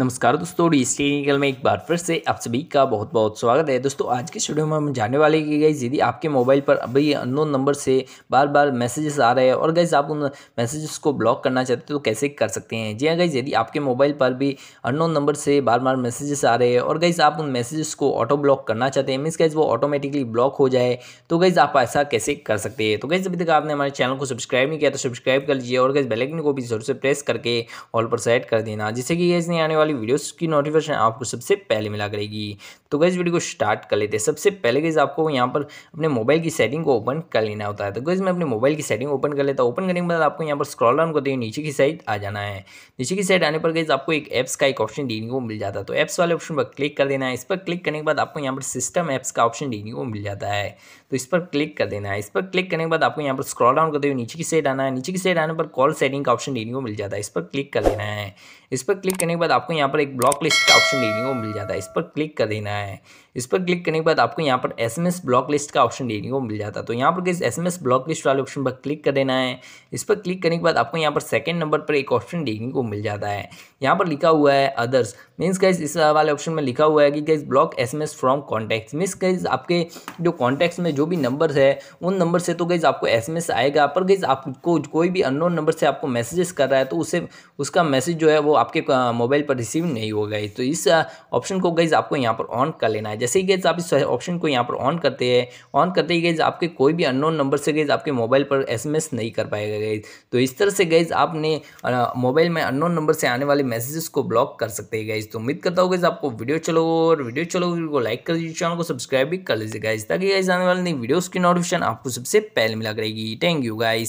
नमस्कार दोस्तों डी निकल में एक बार फिर से आप सभी का बहुत बहुत स्वागत है दोस्तों आज के स्टूडियो में हम जानने वाले कि गाइज यदि आपके मोबाइल पर अभी अननोन नंबर से बार बार मैसेजेस आ रहे हैं और गाइज आप उन मैसेजेस को ब्लॉक करना चाहते हैं तो कैसे कर सकते हैं जी हाँ गाइज यदि आपके मोबाइल पर भी अननोन नंबर से बार बार मैसेजेस आ रहे हैं और गाइज आप उन मैसेजेस को ऑटो ब्लॉक करना चाहते हैं मीन्स गाइज वो ऑटोमेटिकली ब्लॉक हो जाए तो गाइज आप ऐसा कैसे कर सकते हैं तो गाइज अभी तक आपने हमारे चैनल को सब्सक्राइब नहीं किया तो सब्सक्राइब कर लीजिए और गाइज बेलेक्न को भी जरूर से प्रेस करके ऑल पर सेट कर देना जिससे कि गाइज नहीं आने वाले वाली वीडियोस की नोटिफिकेशन आपको सबसे पहले मिला करेगी तो गैस वीडियो को स्टार्ट कर लेते हैं सबसे पहले गैस आपको यहाँ पर अपने मोबाइल की सेटिंग को ओपन कर लेना होता है तो गैस मैं अपने मोबाइल की सेटिंग ओपन कर लेता हूँ ओपन करने के बाद आपको यहाँ पर स्क्रॉल डाउन करते हुए नीचे की साइड आ जाना है नीचे की साइड आने पर गैस आपको एक ऐप्स का एक ऑप्शन देखने को मिल जाता है तो ऐप्स वाले ऑप्शन पर क्लिक कर देना है इस पर क्लिक करने के बाद आपको यहाँ पर सिस्टम ऐप्स का ऑप्शन देखने को मिल जाता है तो इस पर क्लिक कर देना है इस पर क्लिक करने के बाद आपको यहाँ पर स्क्रॉल डाउन करते हुए नीचे की साइड आना है नीचे की साइड आने पर कॉल सेटिंग का ऑप्शन देखने को मिल जाता है इस पर क्लिक कर देना है इस पर क्लिक करने के बाद आपको आपको यहाँ पर एक ब्लॉक लिस्ट का ऑप्शन देखने को मिल जाता है इस पर क्लिक कर देना है इस पर क्लिक करने के बाद आपको यहाँ पर एसएमएस ब्लॉक लिस्ट का ऑप्शन देखने को मिल जाता है तो यहाँ पर इस एसएमएस ब्लॉक लिस्ट वाले ऑप्शन पर क्लिक कर देना है इस पर क्लिक करने के बाद आपको यहाँ पर सेकंड नंबर पर एक ऑप्शन देखने को मिल जाता है यहाँ पर लिखा हुआ है अदर्स मीन्स गाइज इस वाले ऑप्शन में लिखा हुआ है कि guys block S M S from contact means guys आपके जो कॉन्टैक्ट्स में जो भी नंबर है उन नंबर से तो गाइज आपको एस एम एस आएगा पर गाइज आपको कोई भी अननोन नंबर से आपको मैसेजेस कर रहा है तो उसे उसका मैसेज जो है वो आपके मोबाइल पर रिसीव नहीं होगा तो इस ऑप्शन को गैज़ आपको यहाँ पर ऑन कर लेना है जैसे ही गैज़ आप इस ऑप्शन को यहाँ पर ऑन करते हैं ऑन करते ही गैज़ आपके कोई भी अननोन नंबर से गैज़ आपके मोबाइल पर एस नहीं कर पाएगा गैज़ तो इस तरह से गैज़ आपने मोबाइल में अननोन नंबर से आने वाले मैसेजेस को ब्लॉक कर सकते हैं गैज़ तो उम्मीद करता हूँ गैज़ आपको वीडियो चलो और वीडियो चलो को लाइक कर दीजिए चैनल को सब्सक्राइब भी कर लीजिए गाइज ताकि गाइज आने वाली नई वीडियोज़ की नोटिफिकेशन आपको सबसे पहले मिला करेगी थैंक यू गाइज